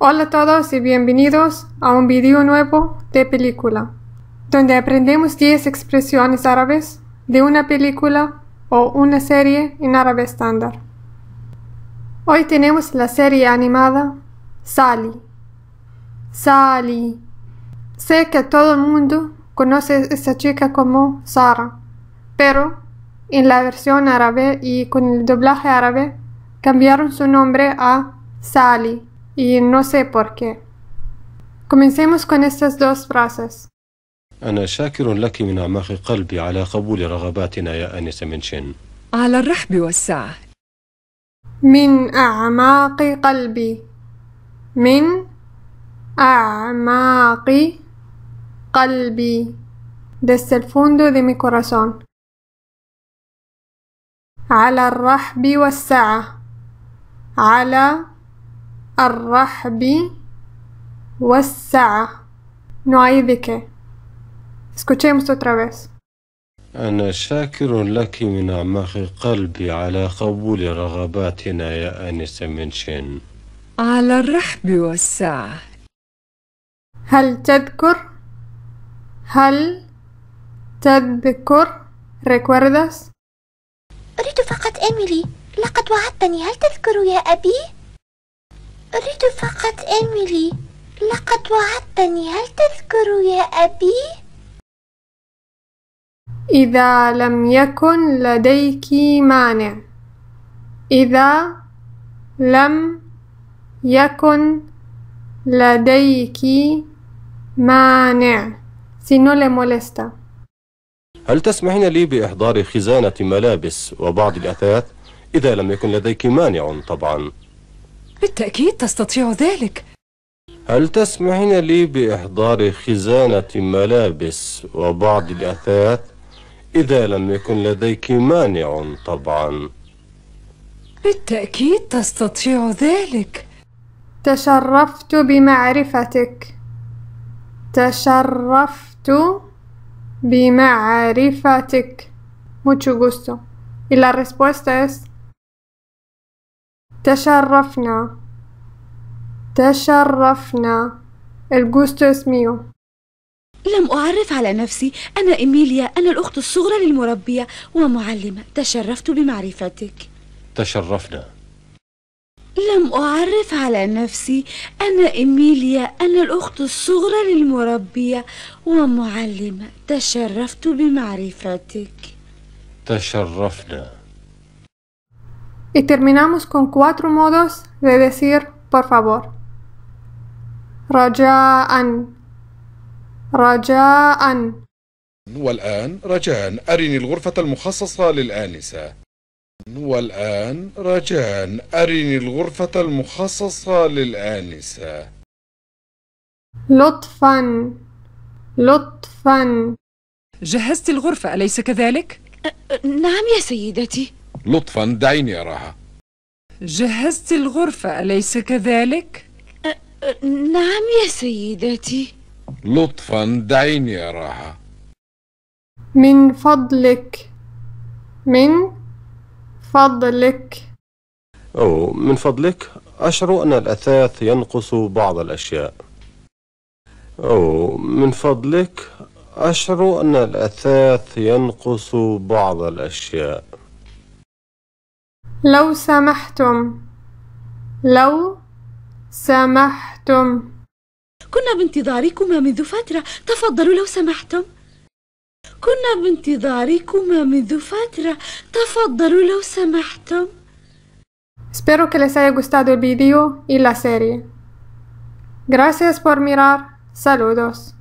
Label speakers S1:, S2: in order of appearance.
S1: Hola a todos y bienvenidos a un video nuevo de película, donde aprendemos 10 expresiones árabes de una película o una serie en árabe estándar. Hoy tenemos la serie animada Sali. Sali. Sé que todo el mundo conoce a esta chica como Sara, pero en la versión árabe y con el doblaje árabe cambiaron su nombre a Sali y no sé por qué. Comencemos con estas dos frases.
S2: أنا شاكر لك من أعماق قلبي على قبول رغباتنا يا آنسة منشن.
S1: على الرحب والسعة. من أعماق قلبي. من أعماق قلبي. Desde el fondo de mi corazón. على الرحب والسعة. على الرحب والسعة نعيدك اسكوتشيموس otra vez
S2: أنا شاكر لك من أعماق قلبي على قبول رغباتنا يا أنسة منشن
S1: على الرحب والسعة هل تذكر؟ هل تذكر؟ recuerdas؟ أريد فقط إيميلي لقد وعدتني هل تذكر يا أبي؟ أريد فقط إيميلي لقد وعدتني هل تذكر يا أبي؟ إذا لم يكن لديك مانع إذا لم يكن لديك مانع si no
S2: هل تسمحين لي بإحضار خزانة ملابس وبعض الأثاث؟ إذا لم يكن لديك مانع طبعاً
S1: بالتأكيد تستطيع ذلك
S2: هل تسمحين لي بإحضار خزانة ملابس وبعض الأثاث إذا لم يكن لديك مانع طبعا
S1: بالتأكيد تستطيع ذلك تشرفت بمعرفتك تشرفت بمعرفتك mucho gusto y la respuesta es تشرفنا تشرفنا الجوستوس ميو لم أعرف على نفسي أنا إيميليا أنا الأخت الصغرى للمربية ومعلمة تشرفت بمعرفتك
S2: تشرفنا
S1: لم أعرف على نفسي أنا إيميليا أنا الأخت الصغرى للمربية ومعلمة تشرفت بمعرفتك
S2: تشرفنا
S1: Y terminamos con cuatro modos de decir por favor. رجاءً رجاءً
S2: والآن رجاء أرني الغرفة المخصصة للآنسة والآن رجاء أرني الغرفة المخصصة للآنسة
S1: لطفا لطفا جهزت الغرفة أليس كذلك؟ نعم يا سيدتي
S2: لطفا دعيني أراها
S1: جهزت الغرفة أليس كذلك؟ أه،, أه نعم يا سيدتي
S2: لطفا دعيني أراها
S1: من فضلك من فضلك
S2: أو من فضلك أشعر أن الأثاث ينقص بعض الأشياء أو من فضلك أشعر أن الأثاث ينقص بعض الأشياء
S1: لو سمحتم لو سمحتم كنا بانتظاركما منذ فترة تفضلوا لو سمحتم كنا بانتظاركما منذ فترة تفضلوا لو سمحتم Espero que les haya gustado el video y la serie. Gracias por mirar. Saludos.